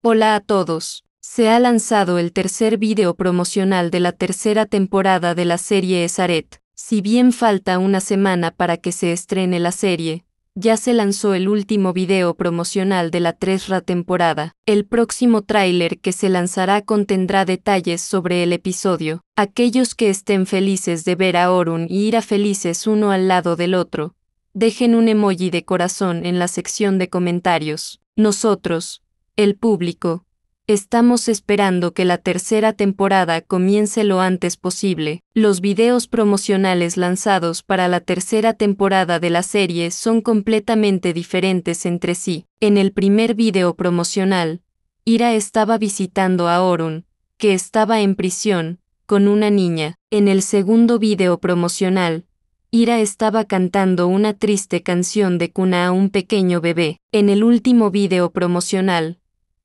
Hola a todos. Se ha lanzado el tercer vídeo promocional de la tercera temporada de la serie Esaret. Si bien falta una semana para que se estrene la serie, ya se lanzó el último video promocional de la tercera temporada. El próximo tráiler que se lanzará contendrá detalles sobre el episodio. Aquellos que estén felices de ver a Orun y ir a felices uno al lado del otro, dejen un emoji de corazón en la sección de comentarios. Nosotros, el público. Estamos esperando que la tercera temporada comience lo antes posible. Los videos promocionales lanzados para la tercera temporada de la serie son completamente diferentes entre sí. En el primer video promocional, Ira estaba visitando a Orun, que estaba en prisión, con una niña. En el segundo video promocional, Ira estaba cantando una triste canción de cuna a un pequeño bebé. En el último video promocional,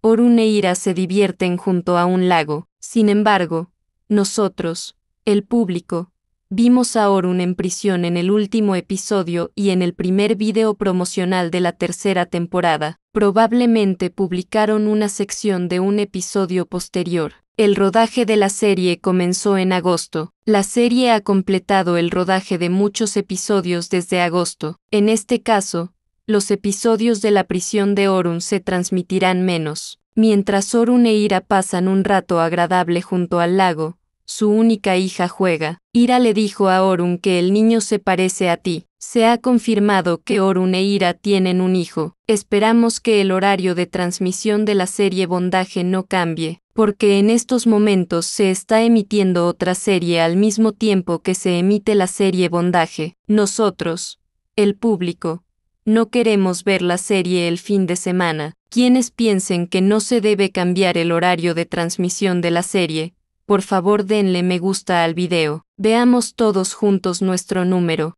Orun e Ira se divierten junto a un lago. Sin embargo, nosotros, el público, vimos a Orun en prisión en el último episodio y en el primer video promocional de la tercera temporada. Probablemente publicaron una sección de un episodio posterior. El rodaje de la serie comenzó en agosto. La serie ha completado el rodaje de muchos episodios desde agosto. En este caso, los episodios de la prisión de Orun se transmitirán menos. Mientras Orun e Ira pasan un rato agradable junto al lago, su única hija juega. Ira le dijo a Orun que el niño se parece a ti. Se ha confirmado que Orun e Ira tienen un hijo. Esperamos que el horario de transmisión de la serie Bondaje no cambie, porque en estos momentos se está emitiendo otra serie al mismo tiempo que se emite la serie Bondaje. Nosotros, el público, no queremos ver la serie el fin de semana. Quienes piensen que no se debe cambiar el horario de transmisión de la serie, por favor denle me gusta al video. Veamos todos juntos nuestro número.